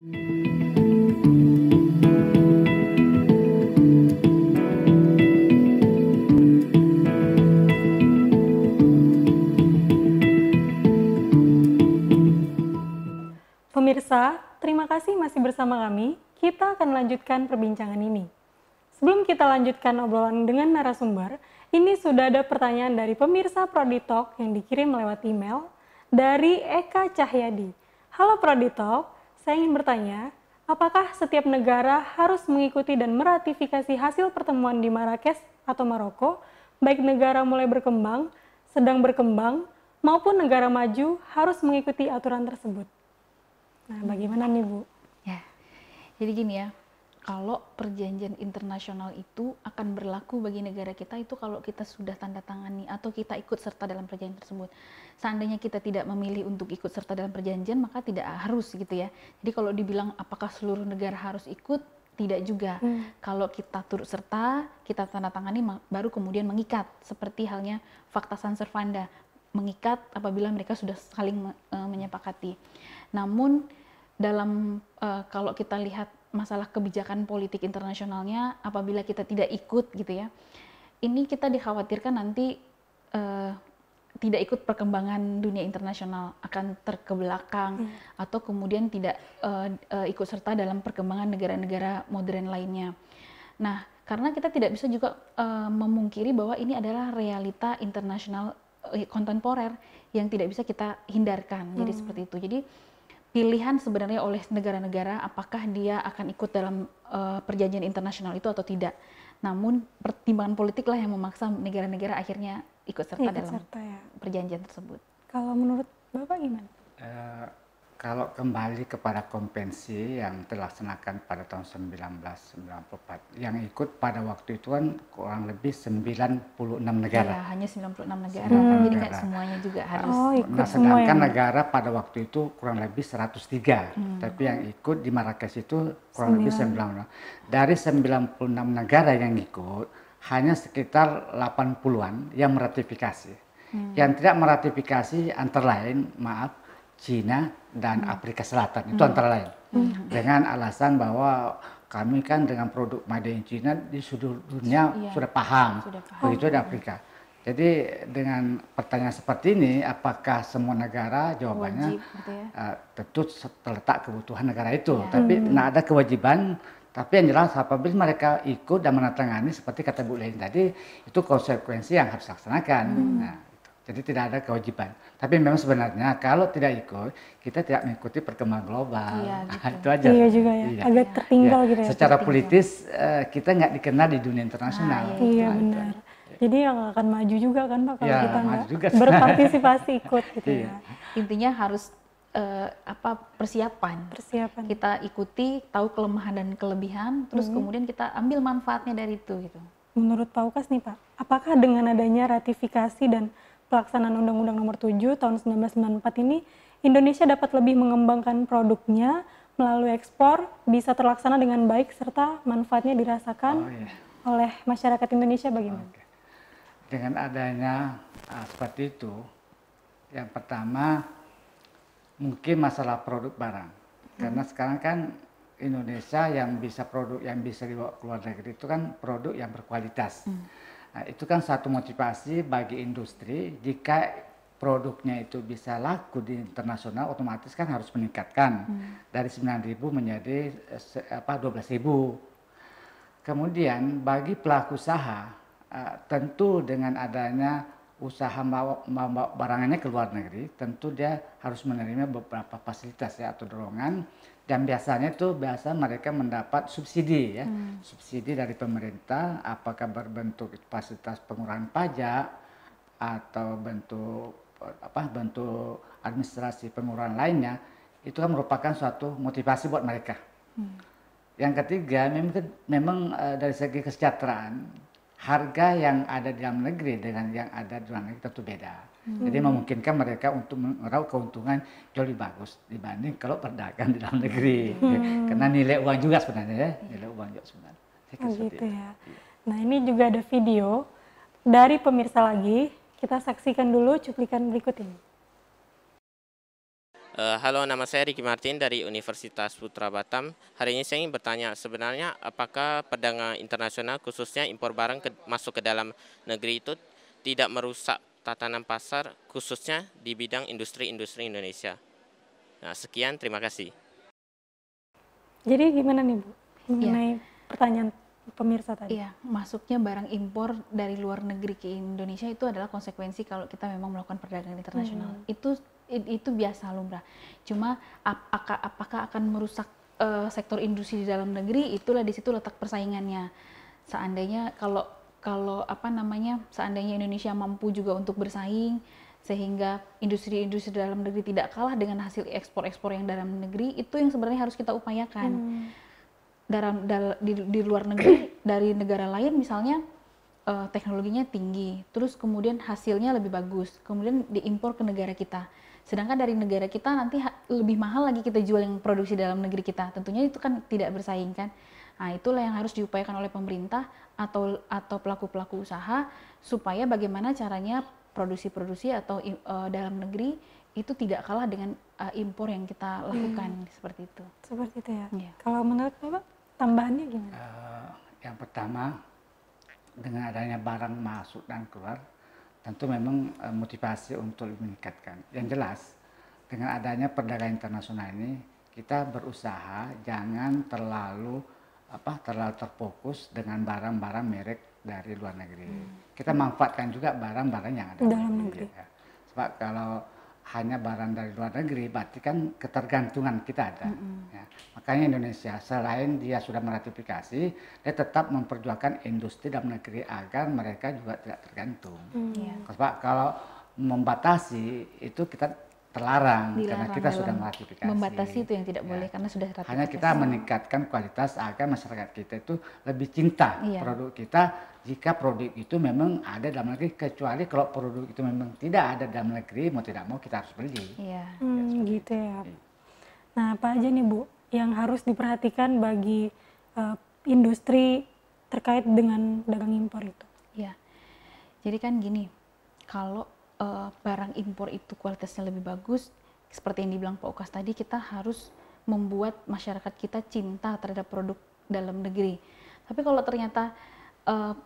Pemirsa, terima kasih masih bersama kami. Kita akan lanjutkan perbincangan ini. Sebelum kita lanjutkan obrolan dengan narasumber, ini sudah ada pertanyaan dari pemirsa Prodi yang dikirim lewat email dari Eka Cahyadi. Halo Prodi saya ingin bertanya, apakah setiap negara harus mengikuti dan meratifikasi hasil pertemuan di Marrakesh atau Maroko, baik negara mulai berkembang, sedang berkembang, maupun negara maju harus mengikuti aturan tersebut? Nah, bagaimana nih Bu? Ya, jadi gini ya, kalau perjanjian internasional itu akan berlaku bagi negara kita itu kalau kita sudah tanda tangani atau kita ikut serta dalam perjanjian tersebut. Seandainya kita tidak memilih untuk ikut serta dalam perjanjian maka tidak harus gitu ya. Jadi kalau dibilang apakah seluruh negara harus ikut tidak juga. Hmm. Kalau kita turut serta, kita tanda tangani baru kemudian mengikat seperti halnya fakta Sanservanda mengikat apabila mereka sudah saling eh, menyepakati. Namun dalam uh, kalau kita lihat masalah kebijakan politik internasionalnya apabila kita tidak ikut gitu ya ini kita dikhawatirkan nanti uh, tidak ikut perkembangan dunia internasional akan terkebelakang hmm. atau kemudian tidak uh, uh, ikut serta dalam perkembangan negara-negara modern lainnya. Nah, karena kita tidak bisa juga uh, memungkiri bahwa ini adalah realita internasional uh, kontemporer yang tidak bisa kita hindarkan. Jadi hmm. seperti itu. Jadi pilihan sebenarnya oleh negara-negara apakah dia akan ikut dalam uh, perjanjian internasional itu atau tidak. Namun pertimbangan politiklah yang memaksa negara-negara akhirnya ikut serta ikut dalam serta, ya. perjanjian tersebut. Kalau menurut Bapak gimana? Kalau kembali kepada konvensi yang dilaksanakan pada tahun 1994, yang ikut pada waktu itu kan kurang lebih 96 negara. Ya, hanya 96 negara. Hmm. Jadi kan semuanya juga oh, harus. Oh, ikut nah, sedangkan yang... negara pada waktu itu kurang lebih 103, hmm. tapi yang ikut di Marrakesh itu kurang 9. lebih 96. Dari 96 negara yang ikut, hanya sekitar 80-an yang meratifikasi. Hmm. Yang tidak meratifikasi antara lain, maaf, Cina dan hmm. Afrika Selatan itu hmm. antara lain hmm. dengan alasan bahwa kami kan dengan produk made in China di seluruh dunia iya, sudah paham, begitu di hmm. Afrika. Jadi dengan pertanyaan seperti ini, apakah semua negara jawabannya Wajib, gitu ya. uh, tentu terletak kebutuhan negara itu, ya. tapi hmm. nah ada kewajiban. Tapi yang jelas apabila mereka ikut dan menatangani seperti kata Bu Lain tadi, itu konsekuensi yang harus dilaksanakan. Hmm. Nah, jadi tidak ada kewajiban. Tapi memang sebenarnya kalau tidak ikut, kita tidak mengikuti perkembangan global. Iya, gitu. itu aja. Iya juga ya. Iya. Agak tertinggal iya. gitu ya. Secara tertinggal. politis eh, kita nggak dikenal di dunia internasional. Ah, iya, iya, iya. nah, benar. Itu. Jadi yang akan maju juga kan Pak kalau ya, kita juga. berpartisipasi ikut gitu ya. iya. ya. Intinya harus uh, apa persiapan. Persiapan. Kita ikuti, tahu kelemahan dan kelebihan, terus hmm. kemudian kita ambil manfaatnya dari itu gitu. Menurut Pak Ukas nih Pak, apakah dengan adanya ratifikasi dan pelaksanaan Undang-Undang Nomor 7 tahun 1994 ini Indonesia dapat lebih mengembangkan produknya melalui ekspor bisa terlaksana dengan baik serta manfaatnya dirasakan oh, iya. oleh masyarakat Indonesia bagaimana? Okay. Dengan adanya uh, seperti itu, yang pertama mungkin masalah produk barang. Hmm. Karena sekarang kan Indonesia yang bisa produk yang bisa dibawa keluar negeri itu kan produk yang berkualitas. Hmm Nah, itu kan satu motivasi bagi industri jika produknya itu bisa laku di internasional otomatis kan harus meningkatkan hmm. dari 9.000 menjadi apa 12.000. Kemudian bagi pelaku usaha eh, tentu dengan adanya usaha membawa barangannya ke luar negeri, tentu dia harus menerima beberapa fasilitas ya atau dorongan dan biasanya itu biasa mereka mendapat subsidi ya hmm. subsidi dari pemerintah apakah berbentuk fasilitas pengurangan pajak atau bentuk apa bentuk administrasi pengurangan lainnya itu kan merupakan suatu motivasi buat mereka hmm. yang ketiga memang memang eh, dari segi kesejahteraan harga yang ada di dalam negeri dengan yang ada di luar negeri tentu beda Hmm. Jadi memungkinkan mereka untuk meraup keuntungan jauh lebih bagus dibanding kalau perdagangan di dalam negeri. Hmm. Karena nilai uang juga sebenarnya ya, nilai uang juga sebenarnya. oh, gitu ya. Iya. Nah ini juga ada video dari pemirsa lagi. Kita saksikan dulu cuplikan berikut ini. Eh, halo, nama saya Ricky Martin dari Universitas Putra Batam. Hari ini saya ingin bertanya, sebenarnya apakah perdagangan internasional khususnya impor barang ke, masuk ke dalam negeri itu tidak merusak tatanan pasar khususnya di bidang industri-industri Indonesia. Nah, sekian, terima kasih. Jadi gimana nih Bu iya. mengenai ya. pertanyaan pemirsa tadi? Iya, masuknya barang impor dari luar negeri ke Indonesia itu adalah konsekuensi kalau kita memang melakukan perdagangan internasional. Hmm. Itu itu biasa lumrah. Cuma apakah, apakah akan merusak uh, sektor industri di dalam negeri? Itulah di situ letak persaingannya. Seandainya kalau kalau apa namanya seandainya Indonesia mampu juga untuk bersaing sehingga industri-industri dalam negeri tidak kalah dengan hasil ekspor-ekspor yang dalam negeri itu yang sebenarnya harus kita upayakan hmm. dalam dal, di, di luar negeri dari negara lain misalnya uh, teknologinya tinggi terus kemudian hasilnya lebih bagus kemudian diimpor ke negara kita sedangkan dari negara kita nanti lebih mahal lagi kita jual yang produksi dalam negeri kita tentunya itu kan tidak bersaing kan Nah, itulah yang harus diupayakan oleh pemerintah atau atau pelaku-pelaku usaha supaya bagaimana caranya produksi-produksi atau uh, dalam negeri itu tidak kalah dengan uh, impor yang kita hmm. lakukan hmm. seperti itu. Seperti itu ya. ya. Kalau menurut Bapak tambahannya gimana? Uh, yang pertama dengan adanya barang masuk dan keluar tentu memang uh, motivasi untuk meningkatkan. Yang jelas dengan adanya perdagangan internasional ini kita berusaha jangan terlalu apa terlalu terfokus dengan barang-barang merek dari luar negeri. Hmm. Kita manfaatkan juga barang-barang yang ada dalam negeri. Ya. Sebab kalau hanya barang dari luar negeri, berarti kan ketergantungan kita ada. Hmm, hmm. Ya. Makanya Indonesia selain dia sudah meratifikasi, dia tetap memperjuangkan industri dalam negeri agar mereka juga tidak tergantung. Hmm. Iya. Sebab kalau membatasi itu kita terlarang Dilarang karena kita sudah meratifikasi. Membatasi itu yang tidak ya. karena sudah ratifikasi. Hanya kita meningkatkan kualitas agar masyarakat kita itu lebih cinta iya. produk kita jika produk itu memang ada dalam negeri kecuali kalau produk itu memang tidak ada dalam negeri mau tidak mau kita harus beli. Iya. Ya, hmm, ya, gitu ya. Iya. Nah, apa aja nih Bu yang harus diperhatikan bagi uh, industri terkait dengan dagang impor itu? ya Jadi kan gini, kalau uh, barang impor itu kualitasnya lebih bagus, seperti yang dibilang Pak Ukas tadi, kita harus membuat masyarakat kita cinta terhadap produk dalam negeri. Tapi kalau ternyata uh,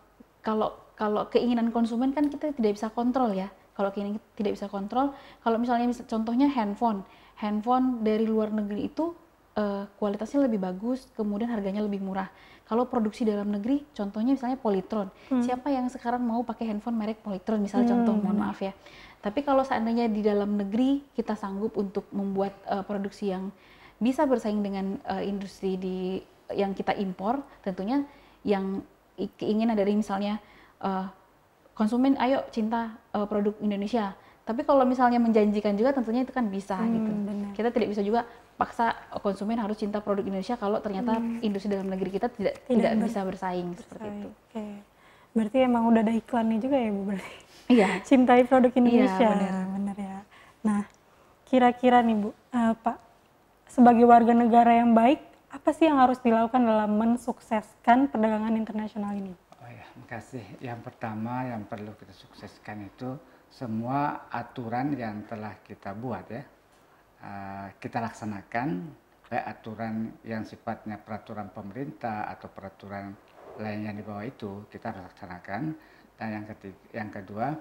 kalau kalau keinginan konsumen kan kita tidak bisa kontrol ya. Kalau keinginan kita tidak bisa kontrol, kalau misalnya contohnya handphone, handphone dari luar negeri itu uh, kualitasnya lebih bagus, kemudian harganya lebih murah. Kalau produksi dalam negeri, contohnya misalnya Polytron. Hmm. Siapa yang sekarang mau pakai handphone merek Polytron misalnya hmm. contoh, mohon maaf ya. Tapi kalau seandainya di dalam negeri kita sanggup untuk membuat uh, produksi yang bisa bersaing dengan uh, industri di yang kita impor, tentunya yang keinginan dari misalnya uh, konsumen ayo cinta uh, produk Indonesia tapi kalau misalnya menjanjikan juga tentunya itu kan bisa hmm, gitu benar. kita tidak bisa juga paksa konsumen harus cinta produk Indonesia kalau ternyata hmm. industri dalam negeri kita tidak tidak, tidak bisa bersaing, bersaing seperti itu. Oke. Berarti emang udah ada iklannya juga ya Bu berarti. Iya. Cintai produk iya, Indonesia. Iya, benar. benar ya. Nah, kira-kira nih Bu, uh, Pak sebagai warga negara yang baik apa sih yang harus dilakukan dalam mensukseskan perdagangan internasional ini? Oh ya, makasih. Yang pertama yang perlu kita sukseskan itu semua aturan yang telah kita buat ya Eh, kita laksanakan baik eh, aturan yang sifatnya peraturan pemerintah atau peraturan lain yang di bawah itu kita laksanakan dan yang ketiga yang kedua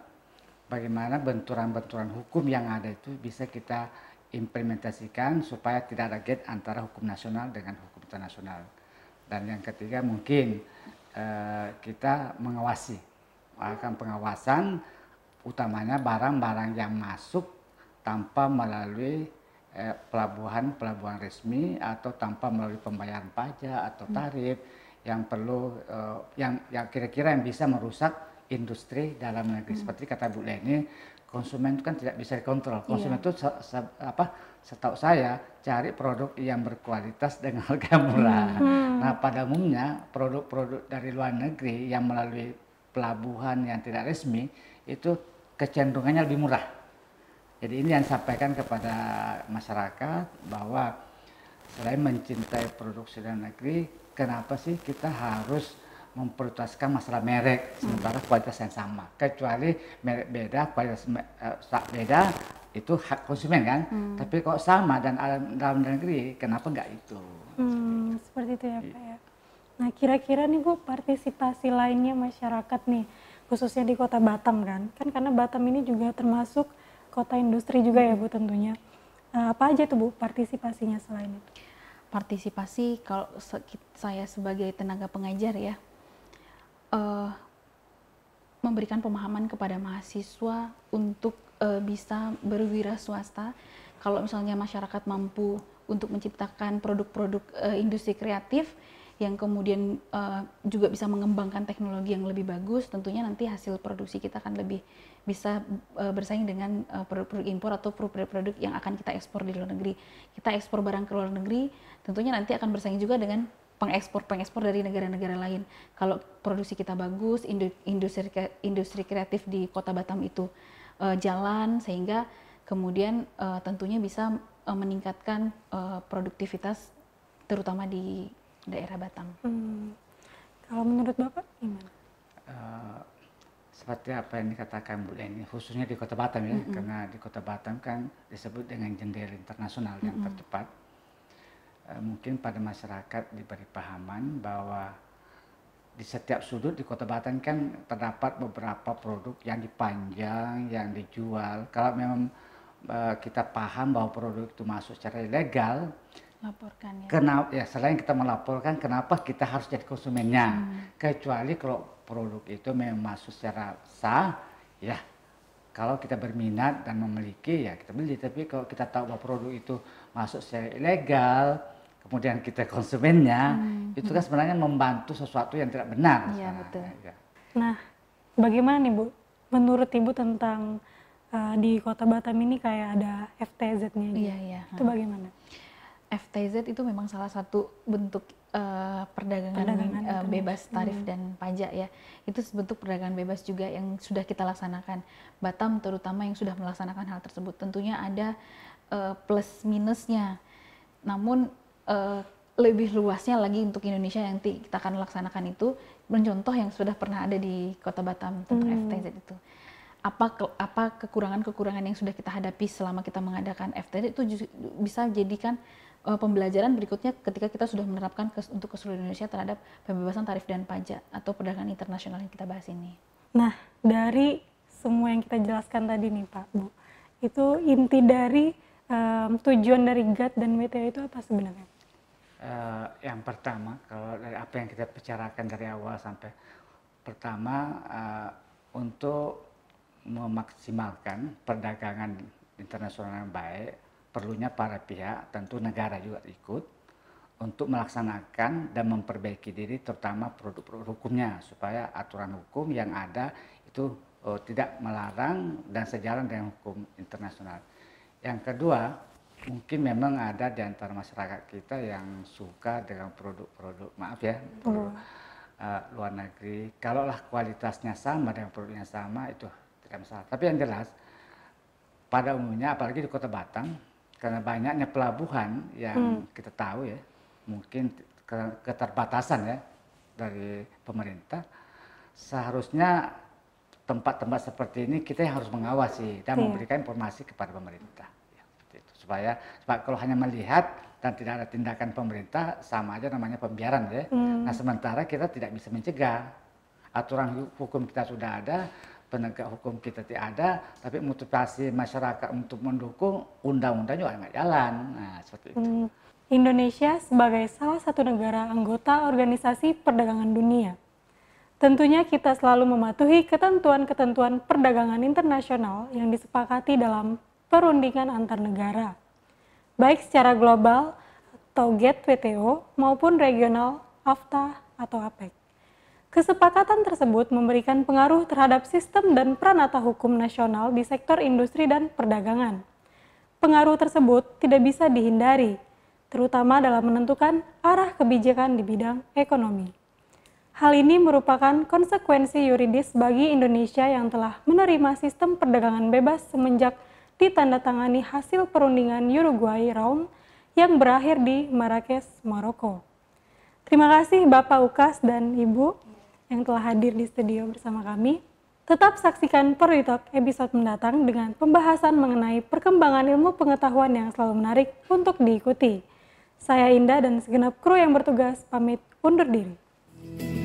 bagaimana benturan-benturan hukum yang ada itu bisa kita implementasikan supaya tidak ada gap antara hukum nasional dengan hukum internasional dan yang ketiga mungkin eh, kita mengawasi akan pengawasan utamanya barang-barang yang masuk tanpa melalui pelabuhan-pelabuhan resmi atau tanpa melalui pembayaran pajak atau hmm. tarif hmm. yang perlu eh, yang yang kira-kira yang bisa merusak industri dalam negeri hmm. seperti kata Bu Leni konsumen itu kan tidak bisa dikontrol iya. konsumen yeah. itu se, se, apa setahu saya cari produk yang berkualitas dengan harga murah hmm. nah pada umumnya produk-produk dari luar negeri yang melalui pelabuhan yang tidak resmi itu kecenderungannya lebih murah jadi ini yang sampaikan kepada masyarakat bahwa selain mencintai produk dalam negeri, kenapa sih kita harus memprioritaskan masalah merek sementara hmm. kualitas yang sama kecuali merek beda kualitas uh, beda itu hak konsumen kan hmm. tapi kok sama dan dalam, dalam negeri kenapa enggak itu hmm, seperti itu ya iya. pak ya nah kira-kira nih bu partisipasi lainnya masyarakat nih khususnya di kota Batam kan kan karena Batam ini juga termasuk kota industri juga ya Bu tentunya. Eh, apa aja itu Bu partisipasinya selain itu? Partisipasi kalau saya sebagai tenaga pengajar ya, uh, memberikan pemahaman kepada mahasiswa untuk uh, bisa berwira swasta. Kalau misalnya masyarakat mampu untuk menciptakan produk-produk uh, industri kreatif, yang kemudian uh, juga bisa mengembangkan teknologi yang lebih bagus, tentunya nanti hasil produksi kita akan lebih bisa uh, bersaing dengan eh, produk-produk impor atau produk-produk yang akan kita ekspor di luar negeri. Kita ekspor barang ke luar negeri, tentunya nanti akan bersaing juga dengan pengekspor-pengekspor dari negara-negara lain. Kalau produksi kita bagus, industri industri kreatif di Kota Batam itu uh, jalan sehingga kemudian uh, tentunya bisa uh, meningkatkan uh, produktivitas terutama di daerah Batam Hmm. Kalau menurut Bapak gimana? Uh, seperti apa yang dikatakan Bu Leni, khususnya di Kota Batam ya, mm -hmm. karena di Kota Batam kan disebut dengan jendela internasional mm -hmm. yang tercepat. Uh, mungkin pada masyarakat diberi pahaman bahwa di setiap sudut di Kota Batam kan terdapat beberapa produk yang dipanjang, yang dijual. Kalau memang uh, kita paham bahwa produk itu masuk secara ilegal, melaporkan ya. Kenapa ya selain kita melaporkan kenapa kita harus jadi konsumennya? Hmm. Kecuali kalau produk itu memang masuk secara sah, ya kalau kita berminat dan memiliki ya kita beli. Tapi kalau kita tahu bahwa produk itu masuk secara ilegal, kemudian kita konsumennya, hmm. itu hmm. kan sebenarnya membantu sesuatu yang tidak benar. Iya betul. Ya. Nah, bagaimana nih Bu? Menurut Ibu tentang eh, di Kota Batam ini kayak ada FTZ-nya? Gitu. Iya iya. Itu bagaimana? FTZ itu memang salah satu bentuk uh, perdagangan, perdagangan uh, bebas tarif hmm. dan pajak ya. Itu bentuk perdagangan bebas juga yang sudah kita laksanakan. Batam terutama yang sudah melaksanakan hal tersebut tentunya ada uh, plus minusnya. Namun uh, lebih luasnya lagi untuk Indonesia yang nanti kita akan laksanakan itu mencontoh yang sudah pernah ada di Kota Batam tentang hmm. FTZ itu. Apa ke, apa kekurangan-kekurangan yang sudah kita hadapi selama kita mengadakan FTZ itu bisa jadikan uh, pembelajaran berikutnya ketika kita sudah menerapkan kes, untuk keseluruhan Indonesia terhadap pembebasan tarif dan pajak atau perdagangan internasional yang kita bahas ini. Nah, dari semua yang kita jelaskan tadi nih Pak Bu, itu inti dari um, tujuan dari GAT dan WTO itu apa sebenarnya? Uh, yang pertama, kalau dari apa yang kita bicarakan dari awal sampai pertama uh, untuk memaksimalkan perdagangan internasional yang baik perlunya para pihak, tentu negara juga ikut untuk melaksanakan dan memperbaiki diri terutama produk-produk hukumnya supaya aturan hukum yang ada itu oh, tidak melarang dan sejalan dengan hukum internasional. Yang kedua, mungkin memang ada di antara masyarakat kita yang suka dengan produk-produk maaf ya, produk uh, luar negeri. Kalaulah kualitasnya sama dengan produknya sama itu tidak masalah. Tapi yang jelas pada umumnya apalagi di Kota Batang karena banyaknya pelabuhan yang hmm. kita tahu ya mungkin keterbatasan ya dari pemerintah seharusnya tempat-tempat seperti ini kita yang harus mengawasi dan yeah. memberikan informasi kepada pemerintah ya, itu. supaya supaya kalau hanya melihat dan tidak ada tindakan pemerintah sama aja namanya pembiaran ya hmm. nah sementara kita tidak bisa mencegah aturan hukum kita sudah ada penegak hukum kita tidak ada, tapi motivasi masyarakat untuk mendukung undang-undang juga nggak jalan. Nah, seperti itu. Hmm. Indonesia sebagai salah satu negara anggota Organisasi Perdagangan Dunia. Tentunya kita selalu mematuhi ketentuan-ketentuan perdagangan internasional yang disepakati dalam perundingan antar negara, baik secara global atau GATT e WTO maupun regional AFTA atau APEC. Kesepakatan tersebut memberikan pengaruh terhadap sistem dan pranata hukum nasional di sektor industri dan perdagangan. Pengaruh tersebut tidak bisa dihindari, terutama dalam menentukan arah kebijakan di bidang ekonomi. Hal ini merupakan konsekuensi yuridis bagi Indonesia yang telah menerima sistem perdagangan bebas semenjak ditandatangani hasil perundingan Uruguay Round yang berakhir di Marrakesh, Maroko. Terima kasih Bapak Ukas dan Ibu yang telah hadir di studio bersama kami. Tetap saksikan Perlitok episode mendatang dengan pembahasan mengenai perkembangan ilmu pengetahuan yang selalu menarik untuk diikuti. Saya Indah dan segenap kru yang bertugas pamit undur diri.